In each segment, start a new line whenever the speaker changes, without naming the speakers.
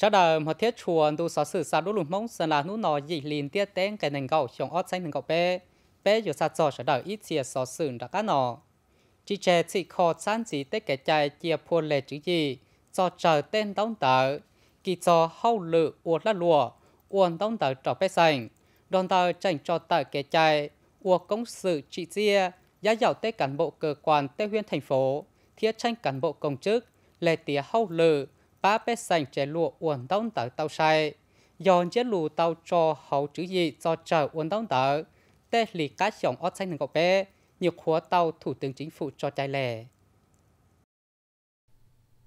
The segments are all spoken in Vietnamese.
sau đó một thiết chuồn đủ sở sự sản đu lùm mông sơn là nụ nọ dị liền tiết tên cái nền gạo trong ót xanh nền gạo bê bê dù sạt trò sở đầu ít chia sở sự đã cá nọ chị trẻ chị khó sản chỉ tết cái chạy chia phun lệ chữ gì cho chờ tên đóng tờ kỳ cho hậu lự uột lá lùa uồn đóng tờ trò bê xanh đoàn tờ chảnh cho tờ cái chạy uột công sự trị chia giá dạo tết cán bộ cơ quan tây huyên thành phố thiết tranh cán bộ công chức lệ tía hậu lự ba bé sành trẻ lụa uốn đông tờ tàu sai dọn chiếc lù tàu cho hậu chữ gì cho chờ uốn đông tờ tê lì cá chồng ở xanh nâng cậu bé nhiều khóa tàu thủ tướng chính phủ cho chạy lẻ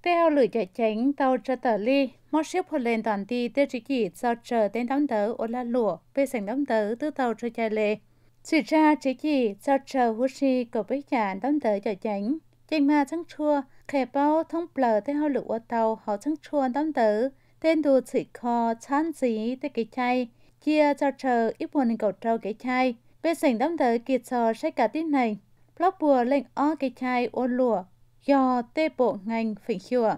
Tèo lửa chạy tránh tàu cho tờ ly, một xếp hồ lên toàn ti tê chỉ chỉ cho chờ tên đóng tớ ổ la lụa về sảnh đóng tớ tư tàu cho chạy lệ. Chỉ ra chỉ chỉ cho chờ hút si của bích chàng đóng tớ chạy tránh trên mà chẳng chua, khẻ bao thông bờ tới hao lựu ở tàu họ chẳng chua tâm tử. Tên đùa chỉ kho chán dí tới cái chay, chia cho chờ ít buồn cầu trâu cái chay. Bên sảnh tâm tử kiệt trò sẽ cả tin này. lóc bùa lệnh o cái chay ô lùa, do tê bộ ngành phỉnh chùa.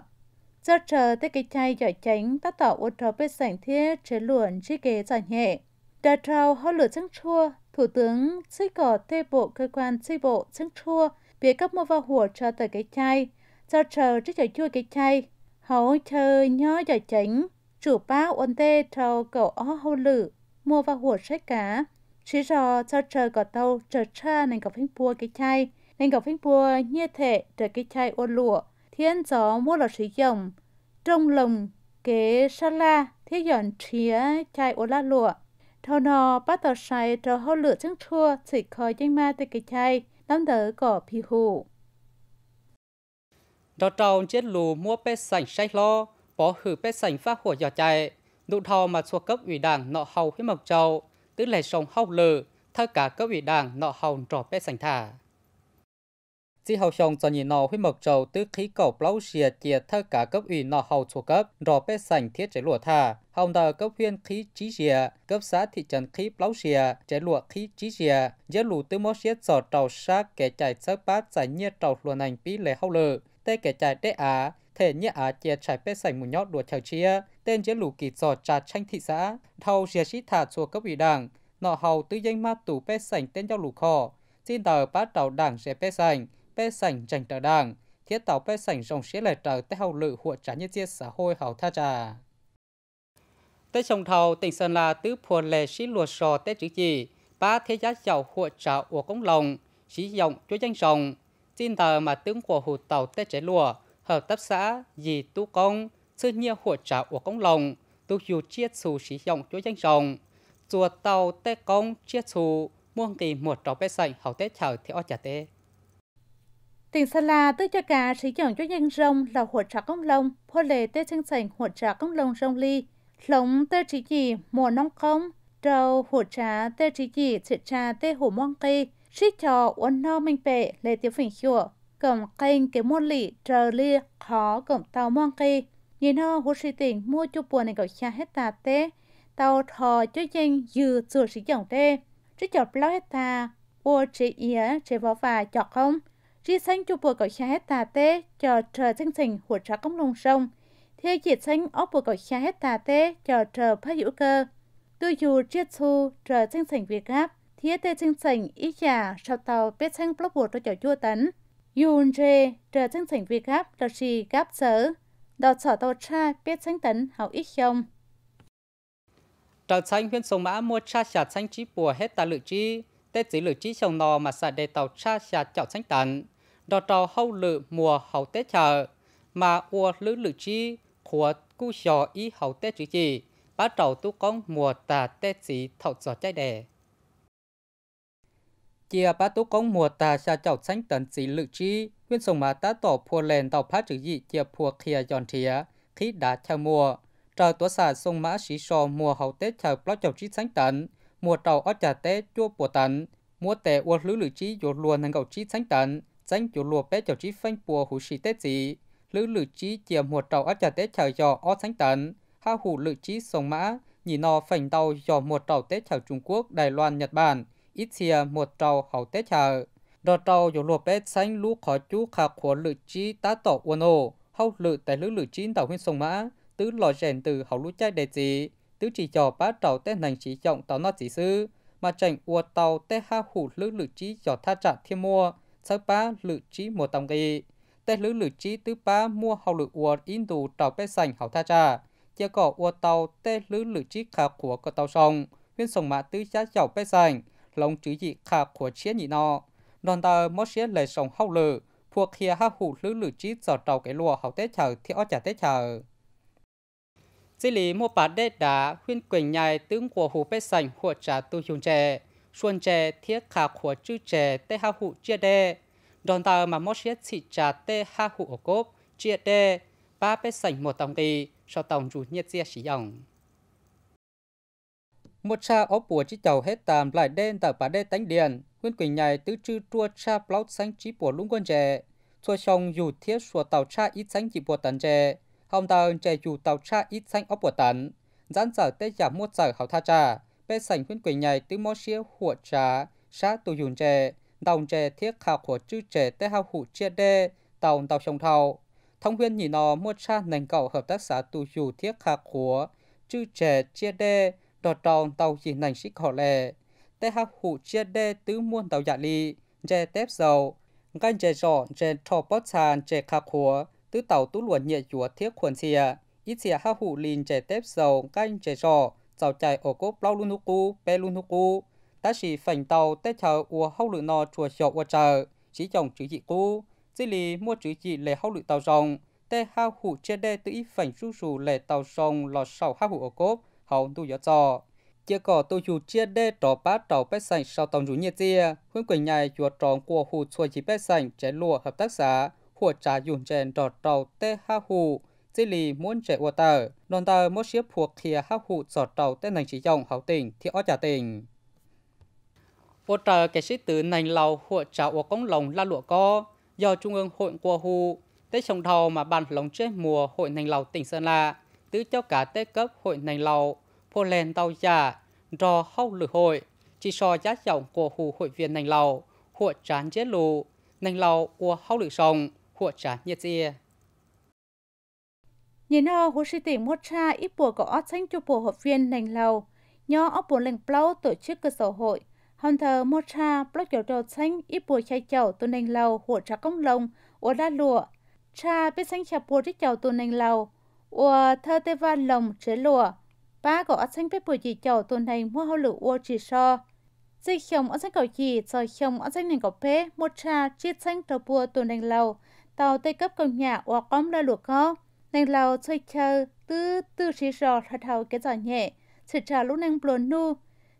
Giờ chờ tới cái chay giỏi tránh tắt tỏ ô trò bên sảnh thiết chế luận chi kế giỏi nhẹ. Đà trâu họ lửa chẳng chua, Thủ tướng xây cỏ tê bộ cơ quan xây bộ chẳng chua bị cấp mua vào hùa cho tới cái chai, cho chờ trước chờ chui cái chai, hầu chờ nhó giờ chánh, chủ báo ôn tê trâu cầu ó hô lử, mua vào hùa sách cá, chỉ rò cho chờ có tàu chờ cha nên có phanh bùa cái chai, nên có phanh bùa như thể trời cái chai ôn lụa, thiên gió mua là sử dụng, trong lòng kế sa la thế dọn chía chai ôn la lụa thâu nò bắt tàu sai trò hô lửa chẳng chua chỉ khỏi chanh ma tới cái chai đón đỡ có phi hụ.
Đó trâu chết lù mua bê sảnh sách lo, bỏ hử bê sảnh phát hủa dò chạy, nụ thò mà thuộc cấp ủy đảng nọ hầu huyết mộc trâu, tức là sống hậu lử, thơ cả cấp ủy đảng nọ hầu trò bê sảnh thả chỉ hậu sông cho nhìn nó huy mộc châu tứ khí cầu plau xìa chia thơ cả cấp ủy nọ hậu thuộc cấp rõ bế sành thiết chế lụa thà hồng đờ cấp huyện khí trí xìa cấp xã thị trấn khí plau xìa chế lụa khí trí xìa giữa lũ tứ mốt xiết sò trầu sát kẻ chạy sớt bát giải nhiệt trầu luồn ảnh bí lệ hậu lự tê kẻ chạy đế á thể nhẹ á chia trải bế sành một nhót đùa chào chia tên giữa lũ kỳ sò trà tranh thị xã thâu xìa xí thà thuộc cấp ủy đảng nọ hầu tứ danh ma tù bế sành tên giao lũ khò xin tờ bát đầu đảng sẽ bế sành bê sảnh chành trở đảng, thiết tàu bê sảnh rồng sĩ lại trở tới hậu lự hụa trả nhân chia xã hội hậu tha trà. Tế trồng thầu tỉnh Sơn La tứ phùa lệ sĩ lùa sò tế chữ gì, ba thế giá giàu hụa trả của công lòng, sĩ dòng chúa danh rồng, xin tờ mà tướng của hụt tàu tế chế lùa, hợp tác xã, dì tu công, sư nhiên hụa trả của công lòng, tu dù chia xù sĩ dòng chúa danh rồng, chùa tàu tế công chia xù, muông kỳ một trò bê sảnh hậu tế chở theo trả tế.
Tỉnh Sơn La tức cho cá sử dụng cho nhân rông là hột trà công lông, phô lệ tê chân sành hột trà công lông rong ly. Lông tê chỉ chỉ mùa nông công, trâu hột trà tê chỉ chỉ trị trà tê hồ mong cây, sĩ trò uốn no minh bệ lệ tiêu phỉnh chùa, cổng kênh kế môn lị trờ lia khó cổng tàu mong cây. Nhìn hò hột sĩ tỉnh mua chú buồn này gọi xa hết tà tê, tàu thò cho nhân dư dừa sử dụng tê. Sĩ trò bó hết tà, ô chế ý chế võ và chọc không. Chị xanh chụp bộ cậu xa hết tà tê cho trờ chân trình hụt ra công lông sông. Thế chị xanh ốc bộ cậu xa hết tà tê cho trờ phá hữu cơ. Tôi dù triết xu trờ chân trình Việt Gáp. Thế tê chân trình ít chả sau tàu bếp xanh blog bột cho chảo chua tấn. Yun rê trờ chân trình Việt Gáp là gì gáp sở. Đọt sở tàu tra bếp xanh tấn hậu ít không.
Trờ xanh huyện sông mã mua cha xả xanh chí bùa hết tà lự chi. Tết chỉ lự chi chồng nò mà xả đề tàu cha xả chảo xanh tấn đó trò hậu lự mùa hậu tế chờ mà ua lữ lự chi của cu giò ý hậu tế chữ gì bá trầu tu con mùa tà tế sĩ thọ giò trái đề chia bá tu con mùa tà xa chậu sánh tận sĩ lự chi nguyên sông mà tá tổ phù lèn tàu phá chữ gì chia phù khia giòn thía khi đã theo mùa trời tuổi xà sông mã sĩ sò mùa hậu tế chờ plot chậu chi sánh tận mùa trầu ở trà tế chua bùa tận mùa tè ua lữ lự chi dột luồn nâng cầu chi sánh tận danh chủ lùa bé chào chí phanh bùa hủ sĩ tết gì lữ lữ chí chìa mùa trầu áp trả tết chào dò o sánh tấn ha hủ lữ chí sông mã nhìn nò phành tàu dò mùa trầu tết chào Trung Quốc Đài Loan Nhật Bản ít chìa mùa trầu hậu tết chào đò trầu dù lùa bé sánh lũ khó chú khả của lữ chí tá tỏ uôn ô hậu lữ tại lữ lữ chí tàu huyên sông mã tứ lò rèn từ hậu lũ chai đề gì tứ chỉ dò bá trầu tết nành chỉ trọng tàu nó chỉ sư mà chảnh ua tàu tết ha hủ lữ lữ chí dò tha trả thêm mua sau ba lự trí một tổng kỳ. Tết lữ lự trí tứ ba mua hậu lự uột in tù trào bế sành hậu tha trà. Chia cỏ uột tàu tết lữ lự trí khả của cỏ tàu sông. Huyên sông mã tứ giá chảo bế sành. Lòng chữ dị khả của chiến nhị nọ. Nòn tờ mốt xế lệ sông hậu lự. Phuộc khía hạ hủ lữ lự trí giọt trào cái lùa hậu tết chở thì ó chả tết chở. Dĩ lý mô bà đế đá huyên quỳnh nhai tướng của hủ bế sành hụa trà tu chung trẻ xuân trẻ thiết khả của chư trẻ tê ha hụ chia đê đoàn tờ mà mốt xét xịt trà tê ha hụ ở cốp chia đê ba bê sảnh một tổng đi sau tổng chủ nhiệt chia sử dụng một cha ó bùa chỉ chầu hết tàm lại đen tờ bà đê tánh điện nguyên quỳnh nhảy tứ chư chua cha blog xanh chỉ bùa lũng quân trẻ chua xong dù thiết sùa tàu cha ít xanh chỉ bùa tần trẻ hồng tờ trẻ dù tàu cha ít xanh ó bùa tần giãn giờ tê giả mua giờ hảo tha trà bê sảnh khuyên quỷ nhảy tứ mô xíu hủa trá, xá tù dùn trẻ, đồng trẻ thiết khảo của chư trẻ tế hao hụ chia đê, tàu tàu sông thầu. Thông viên nhị nò mua cha nành cầu hợp tác xã tù dù thiết khảo của chư trẻ chia đê, đọt tròn tàu chỉ nành xích họ lệ. Tế hao hụ chia đê tứ muôn tàu dạ ly, trẻ tép dầu, gan trẻ rõ, trẻ trò bót sàn, trẻ khảo của, tứ tàu tú luận nhẹ chúa thiết khuẩn xìa. Ít xìa hao hụ lìn trẻ tép dầu, gan trẻ rõ, cháu chạy ở cố bao luôn hú bé luôn hú ta chỉ phành tàu tết chờ ua hậu lự nò chùa sổ ua chỉ chồng chữ chị cú chỉ lì mua chữ chị lệ hậu lự tàu rồng tê hao hụ trên đê tự ý phành su sù lệ tàu rồng lò sầu hao hụ ở cố hậu tu gió trò chia cỏ tu chủ chia đê trò bá trò bé sành sau tàu rú nhiệt chia hướng quỳnh nhai chùa tròn của hụ chùa chỉ bé sành chế lùa hợp tác xã hùa trà dùng chèn trò trầu tê hao chỉ lì muốn chạy ô tờ, nôn tờ mốt xếp thuộc khía hắc hụt sọt tàu tên nành chỉ dòng hảo tình thì ở trả tỉnh. Ô tờ kẻ sĩ tử nành lầu hộ trả ô công lồng la lụa co, do Trung ương hội của hụ, tết trồng đầu mà bàn lồng chết mùa hội nành lầu tỉnh Sơn La, tứ cho cả tết cấp hội nành lầu, phô lên tàu giả, do hâu lửa hội, chỉ so giá dòng của hụ hội viên nành lầu, hộ trán chết lù, nành lầu của hâu lửa sông, hộ trán nhiệt dìa
nhìn nó hồ sĩ tỉnh một cha ít bùa có ót xanh cho bùa hợp viên nành lầu nhó ót bùa lành plau tổ chức cơ sở hội hòn thờ một cha plot kiểu đầu xanh ít bùa chai chầu tu nành lầu hồ trà công lồng ủa đa lụa cha biết xanh chạp bùa trích chầu tu nành lầu ủa thơ tê va lồng chế lụa ba có ót xanh biết bùa chỉ chầu tu nành mua hậu lựu ua chỉ so dịch chồng ót xanh cầu chỉ rồi chồng ót xanh nành cầu pê một cha chiết xanh tàu bùa tu nành lầu tàu tây cấp công nhà ủa com ra lụa có nên lâu chơi chơi tư tư chỉ rò thật thầu cái giỏ nhẹ sự trả lúc nên buồn nu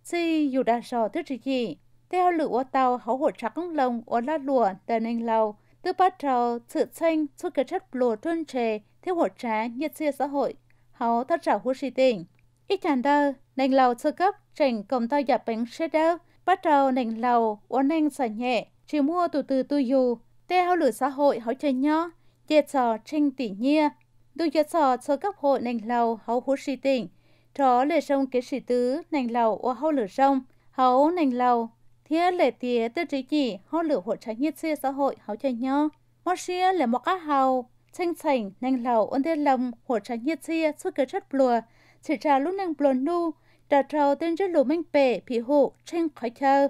si dù đã rò tư chỉ gì theo lửa ô tàu hấu hổ trắng công lồng ô la lùa đờ nên lâu tư bắt đầu sự xanh suốt cái chất lùa tuân trề theo hổ trá nhiệt xia xã hội hấu thật trả hút si tình ít chàng đơ nên lâu sơ cấp chỉnh công tao dập bánh xe đơ bắt đầu nên lâu ô nên sở nhẹ chỉ mua từ từ tu dù theo lửa xã hội hấu chơi nhó dệt sò tranh tỉ nhia Đu dọa sọ cho các hộ nành lào hấu hút sĩ tỉnh. chó lệ sông kế sĩ tứ nành lào ô hâu lửa sông. Hấu nành lào. Thế lệ tía tư trí chỉ hâu lửa hộ trái nhiệt xưa xã hội hấu chơi nhó. Mó xưa là một cá hào. tranh sảnh nành lào ôn tên lòng hộ trái nhiệt xưa xuất kế chất lùa. Chỉ trà lúc nành bồn nu. Trà trào tên chất lù minh bể phí hộ tranh khói chơi.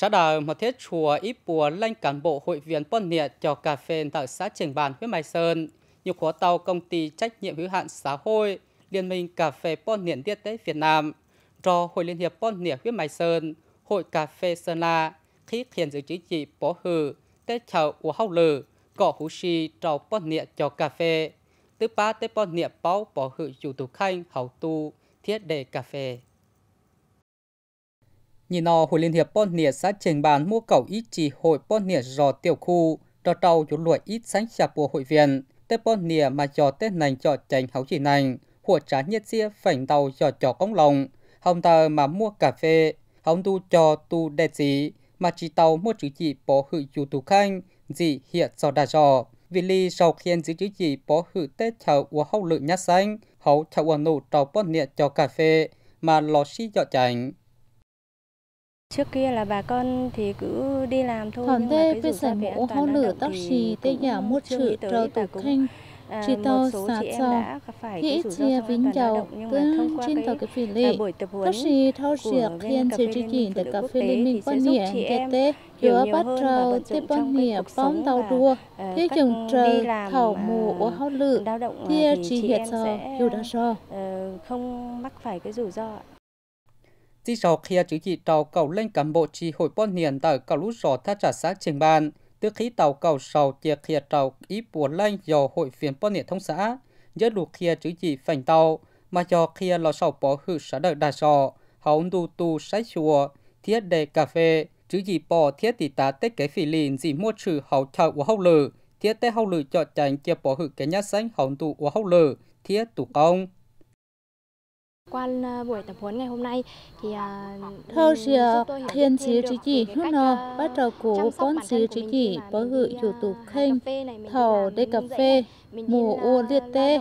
Xã đà một thiết chùa ít bùa lên cán bộ hội viên bọn niệm cho cà phê tại xã Trường Bàn huyện Mai Sơn, nhiều khóa tàu công ty trách nhiệm hữu hạn xã hội, Liên minh Cà phê Bọn Niệm Tiết Tế Việt Nam, do Hội Liên hiệp Bọn Niệm huyện Mai Sơn, Hội Cà phê Sơn La, khí thiền giữ chính trị bó hử, tế chào của hậu lử, cỏ hú si trò Bọn Niệm cho cà phê, thứ ba tế Bọn Niệm báo bó hử chủ tù khanh hậu tu thiết đề cà phê. Nhìn nó Hội Liên hiệp bon Nghĩa xã trình bàn mua cầu ít chỉ hội bon Nghĩa rò tiểu khu, rò tàu chú lùi ít sánh chạp của hội viên. tết bon Nghĩa mà cho tết nành cho tránh hấu chỉ nành, của trả nhiệt xia phảnh tàu cho cho công lòng. Hồng tờ mà mua cà phê, hồng tu cho tu đẹp gì, mà chỉ tàu mua chữ chỉ bỏ hự chú tu khanh, gì hiện do đà rò. Vì lý sau khiến giữ chữ chỉ bỏ hự tết chào của hậu lượng nhát xanh, hậu chào của nụ trò bon Nghĩa cho cà phê, mà lò xí cho tránh
Trước kia là bà con thì cứ đi làm thôi. Còn đây bây giờ mũ hô lửa tóc xì tây giả mua chữ trâu tục thanh. Chỉ tàu sạt sò, hĩ chia vĩnh dầu, tương trên tàu cái phỉ lệ. À, tóc xì thao xìa khiên chỉ trí chỉ để cà phê liên minh quan niệm kê tê. Giữa bắt trâu tiếp quan niệm bóng tàu đua. À, Thế chừng trâu thảo mù ô hô lửa, tia chỉ hiệt sò, dù đã sò. Không mắc phải cái rủi ro
chỉ sau khi chủ trị tàu cầu lên Campuchia hồi bốn niên tại cầu lũ sổ thác trả xã trình bàn, từ khi tàu cầu sầu chia khi tàu ý buồn lên do hội phiền bốn niên thông xã, giữa lục khi chủ trị phành tàu, mà do khi lò sầu bỏ hư xã đời đà sò, hóng đu tu sách chùa, thiết đề cà phê, chủ gì bỏ thiết tỷ tá tết kế phì lìn gì mua trừ hậu trợ của hậu lử thiết tết hậu lử cho chành chia bỏ hự cái nhát xanh hậu tụ của hậu lử thiết tủ công
qua ờ, buổi tập huấn ngày hôm nay thì ờ, thơ rìa thiên chí trí chỉ hút nơ bắt đầu cú con chí trí chỉ bó gự chủ tụ ờ, khen thầu đê cà phê mù u liệt tê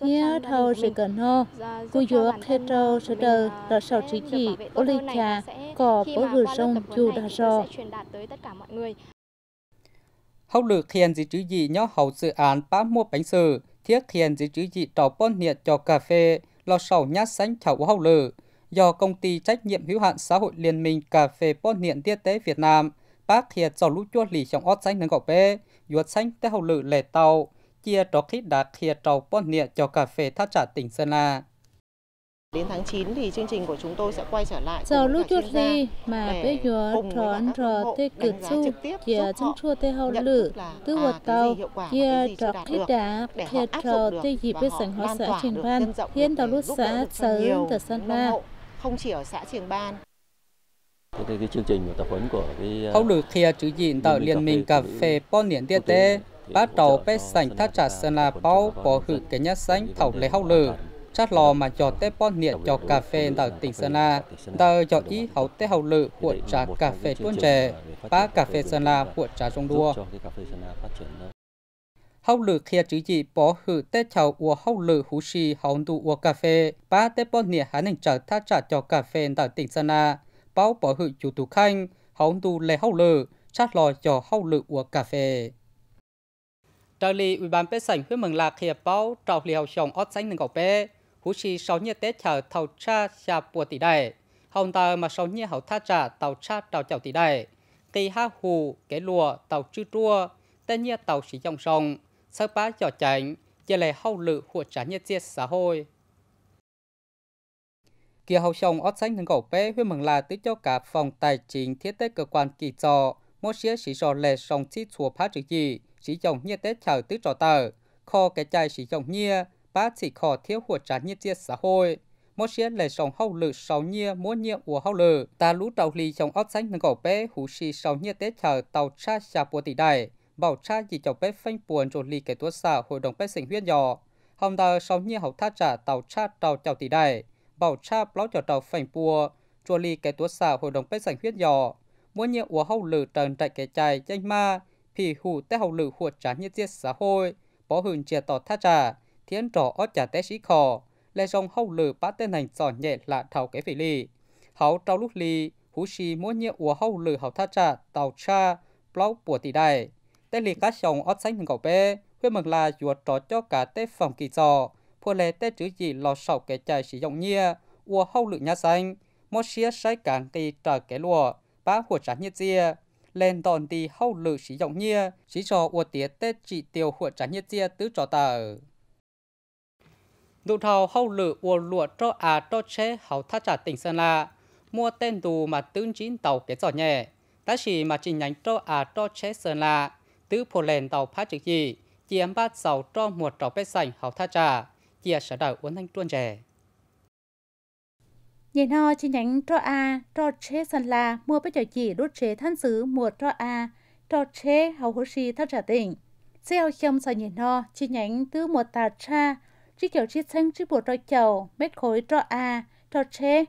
nhé thầu rì cờ nơ cú dược thê trâu sơ đờ đờ sầu trí chỉ ô lì trà cò bó gự rông chủ đà rò
hậu lử khiên gì chứ gì nhó hậu dự án bá mua bánh sử, thiết khiên gì chứ gì trò bón nhiệt cho cà phê, lò sầu nhát sánh thảo hậu lử do công ty trách nhiệm hữu hạn xã hội liên minh cà phê bót niệm tiết tế Việt Nam bác thiệt cho lũ chua lì trong ót sánh nâng gọc bê yuột sánh tế hậu lử lệ tàu chia trò khít đá khía trầu bót niệm cho cà phê Thác trả tỉnh Sơn La
Đến tháng 9 thì chương trình của chúng tôi sẽ quay trở lại. Giờ lúc chút gì mà bây giờ tròn rờ tê cử su chia chân chua tê hậu lử tư vật tàu Kia trọ khí đá thiệt rờ tê dịp với sảnh hóa xã Trường Ban hiện tàu lúc xã sớm tờ sân ba không chỉ ở xã Trường Ban
cái, cái chương trình tập huấn
của cái à, ông được
kia chữ diện tạo liên minh cà phê bon niên tiết tế bắt đầu bếp sảnh thác trả sơn là bao bỏ hữu cái nhát sánh thảo lấy hậu lửa chắc lò mà cho tế bón nhiệt cho cà phê tại tỉnh Sơn La, tờ cho ý hậu tế hậu lự của trà cà phê tuôn trẻ, bá cà phê Sơn La của trà trong đua. Hậu lự kia chữ gì bỏ hử tế chào của hậu lự hú xì hậu tụ của cà phê, bá tế bón nhiệt hán hình trở thác trả cho cà phê tại tỉnh Sơn La, báo bỏ hử chủ tù khanh, hậu tụ lệ hậu lự, chắc lò cho hậu lự của cà phê trợ lý ủy ban bế sảnh huyện mường lạc hiệp báo trào liều chồng ót xanh nâng cầu bê hú chi sáu nhiệt tế chở tàu cha xa bùa tỷ đại hồng tờ mà sáu nhiệt hậu tha trả tàu cha tàu chảo tỷ đại tì ha hù kế lùa tàu chư trua tên nhiệt tàu sĩ dòng sông sơ bá chỏ chảnh giờ lại hậu lự của trả nhiệt diệt xã hội kia hậu sông ót sánh hướng cầu bé huyện mừng là tứ cho cả phòng tài chính thiết tế cơ quan kỳ trò một xía sĩ trò lệ sông chi chùa phá trừ gì sĩ dòng nhiệt tế chở tứ trò tờ kho cái chai sĩ dòng nhiệt ba chỉ khó thiếu hụt trả nhiệt chia xã hội một xe lệ sòng hậu lự sáu nhia múa nhia của hậu lự ta lũ tàu lì trong ốc sách nâng cổ bé hủ sĩ sáu nhia tế chờ tàu cha xà bùa tỷ đại bảo cha chỉ chọc bé phanh buồn rồi lì kẻ tuốt xã hội đồng bé sinh huyết nhỏ hôm đó sáu nhia hậu tha trả tàu cha tàu chào tỷ đại bảo cha báo cho tàu phanh buồn rồi lì kẻ tuốt xã hội đồng bé sinh huyết nhỏ múa nhia của hậu lự trần trạch kẻ chài danh ma thì hủ tế hậu lự hụt trả nhiệt tiết xã hội bỏ hưởng chia tỏ tha trả thiên trò ở chả té xí khò, lê rong hâu lử bá tên hành sò nhẹ là thảo kế phỉ lì. Hảo trao lúc lì, hú xì mua nhẹ ua hâu lử hảo tha trà, tàu cha, blau bùa tỷ đài. Tên lì cá sông xanh sánh ngọc bê, huyết mừng là dùa trò cho cả tế phòng kỳ trò, phô lê tế chữ gì lò sầu kế chạy sử dụng nhẹ ua hâu lử nhà xanh, mua xía sai cản kỳ trà kế lùa, bá hùa trả nhẹ dìa, lên đòn đi hâu lự sử dụng nhẹ, sử cho ua tiết tết chỉ tiêu hụt trả nhẹ dìa tứ trò tờ. Nụ thầu hâu lử ua lụa cho à cho chế hậu thác trả tỉnh Sơn La. Mua tên tù mà tướng chín tàu kế giỏ nhẹ. Đã chỉ mà chỉ nhánh cho à cho chế Sơn La. Tứ phổ lền tàu phát trực gì. Chiếm bát sầu cho một trò bếp sành hậu thác trả. Chia sở đạo uốn thanh tuôn trẻ.
Nhìn ho chi nhánh cho a cho chế Sơn La mua bếp chở chỉ đốt chế thân xứ mua cho a cho chế hậu hữu si thác trả tỉnh. Xeo khiêm sở nhìn ho chi nhánh tứ một tà cha chỉ kiểu chi xanh chi bộ trò chầu mét khối trò a trò chê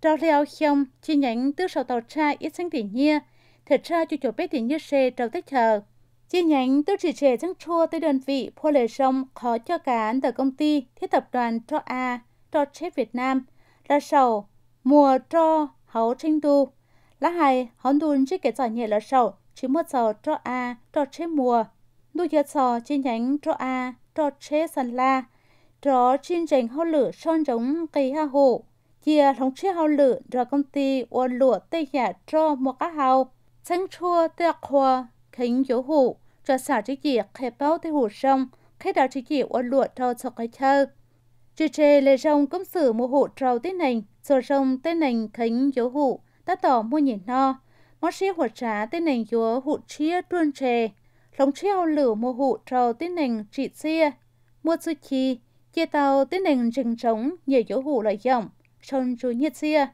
trò leo không chi nhánh tứ sầu tàu cha ít xanh tỉ nhia thật ra cho chỗ bé tỉ nhia xe trâu tết chờ chi nhánh tứ chỉ trẻ chẳng chua tới đơn vị phô lề sông khó cho cán tờ công ty thiết tập đoàn trò a trò chê Việt Nam là sầu mùa trò hấu trinh tu lá hai hòn đun chi kể giỏ nhẹ là sầu chỉ một sầu trò a trò chê mùa nuôi giờ sò chi nhánh trò a trò chê sàn la Rõ chuyên trình hậu lửa son giống cây ha hộ. Chia thống chế hậu lửa rõ công ty ôn lụa tây hạ cho một cá hậu. Sáng chua tây khoa khánh dấu hộ. Rõ xả trí dị khai báo tây hủ sông. Khai đạo trí dị ua lụa cho cho cái chơ. Chị trê lê rong công sử mua hộ trò tây nành. Rồi rong tây nành khánh dấu hộ. Đã tỏ mua nhìn no. Mó sĩ hột trá tây nành dấu hộ chia tuôn trề. thống chế hậu lửa mua hộ trò tây nành trị xia. Mua sư chi. Chia tàu tiến hành rừng trống nhiều chỗ hủ lợi dòng, sân chú nhiệt xia.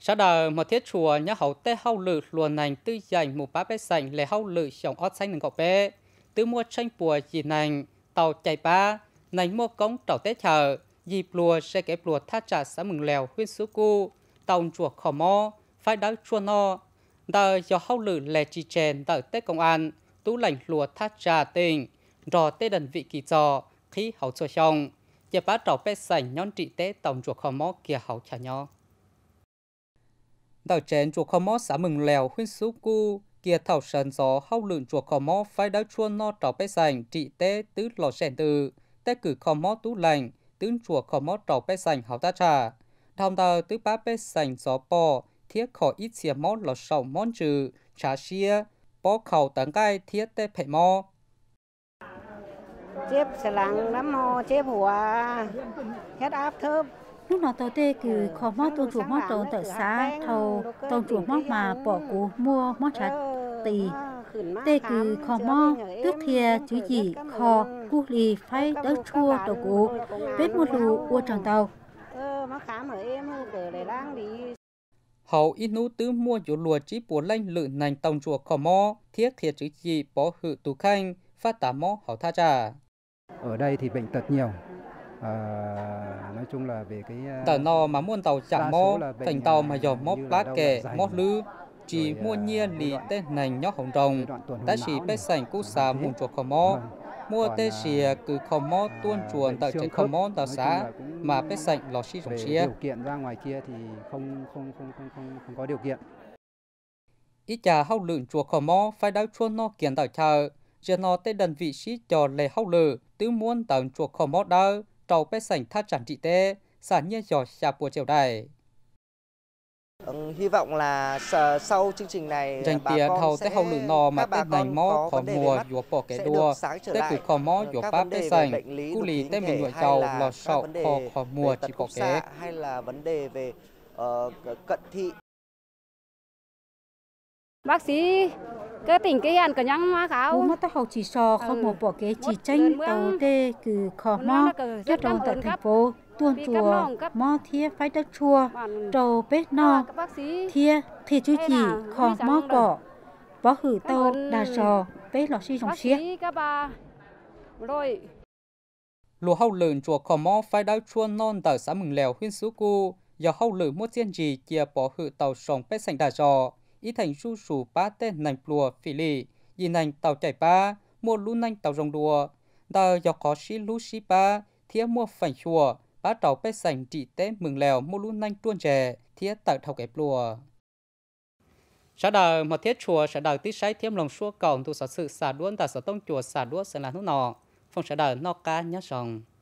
Xã đờ một thiết chùa nhá hậu tê hậu lử luồn nành tư dành một bá bế sành lệ hậu lử dòng ót xanh nành gọc bê. Tư mua tranh bùa dì nành, tàu chạy ba, nành mua cống trảo tết chợ, dịp lùa sẽ kép lùa tha trả xã mừng lèo huyên sú cu, tàu chùa khò mò, phải đáo chua no. Đờ do hậu lử lệ trì chèn đờ tết công an, tú lành lùa tha trả tình, rò tê đần vị kỳ trò khi hậu cho xong giờ bá trò bé sành nhón trị tế tổng chuột khó mó kia hậu trả nhó đầu chén chuột khó mó xã mừng lèo huyên sú cu kia thảo sần gió hậu lượng chuột khó mó phải đá chuôn no trò bé sành trị tế tứ lò sèn từ tế cử khó mó tú lành tứ chuột khó mó trò bé sành hậu ta trả thông tàu tứ bá bé sành gió bò thiết khỏi ít xìa mó lò sầu món trừ trà xia bó khẩu tấn cai thiết tế phải mó
chép sà lặng lắm ho chép หัว hết áp thơm lúc nào tôi tê cứ ừ, khó mót tôi chủ mót trộn tờ xá thầu tôi chủ mót mà bỏ ờ, ờ, cú mua mót chặt tì tê cứ khó mót tức thìa chú gì khó cú lì phải đỡ chua đồ cú vết mua lù ua tròn tàu ờ,
hầu ít nú tứ mua chỗ lùa chỉ bùa lanh lự nành tông chùa khó mò thiết thiệt chữ gì bỏ hự tù khanh phát tả mò hảo tha trà ở đây thì bệnh tật nhiều à, nói chung là về cái tờ à, no mà muôn tàu chạm mô thành tàu mà dò móc lá kè dạ móc lư chỉ mua à, nhiên lì tên nành nhóc hồng rồng ta chỉ bếp sành cú xà mùn chuột khổ mô vâng. mua tê à, xì cứ khổ mô tuôn chuồn tại trên khổ mô tờ xã mà bếp sành lò xì rồng chia điều kiện ra ngoài kia thì không không không không không, không có điều kiện ít chả hao lượng chuột khổ mô phải đáo chuôn no kiện tại chờ giờ nó tới đơn vị sĩ cho lệ hậu lử tứ muốn tận chuộc khổ mót đơ trầu bé sành thắt chẳng trị tê sản nhiên cho xa bùa chiều đài Ừ, vâng, hy vọng là sau chương trình này dành tiền thầu tới hậu lử nò mà tới này mò khó mùa dùa bỏ kẻ đua tới cử khó mò dùa ba tới sành cu lì tới mình nuôi giàu lò sậu khó khó mùa chỉ có kế hay là vấn đề về ờ, cận thị
bác sĩ cái tình cái ăn cả nhang mà khảo mà ta học chỉ sò không một ừ. bỏ cái chỉ tranh tàu tê cứ khó mò rất trong tại thành phố tuôn chùa mò thiê phải đất chùa trầu ừ. bếp no thiê thì chú chỉ khó mò cỏ bỏ hử tàu đà sò bế lọ xi dòng xía
lùa hậu lợn chùa khó mò phải đất chùa non tại xã mừng lèo huyện sú cu giờ hậu lợn mua chiên gì chia bỏ hử tàu sòng bếp sành đà sò ý thành su sù ba tên nành plùa phỉ lì dì nành tàu chảy ba mua lũ nành tàu rồng đùa đào do có xí lũ xí ba thía mua phảnh chùa ba tàu bê sành trị tế mừng lèo mua lũ nành tuôn trẻ thía tạo thầu kẻ plùa sở đời một thiết chùa sở đời tí sái thiêm lòng xua cổng tu sở sự xả đuôn tại sở tông chùa xả đuôn sẽ là nút nọ phong sở đời nó ca nhớ sòng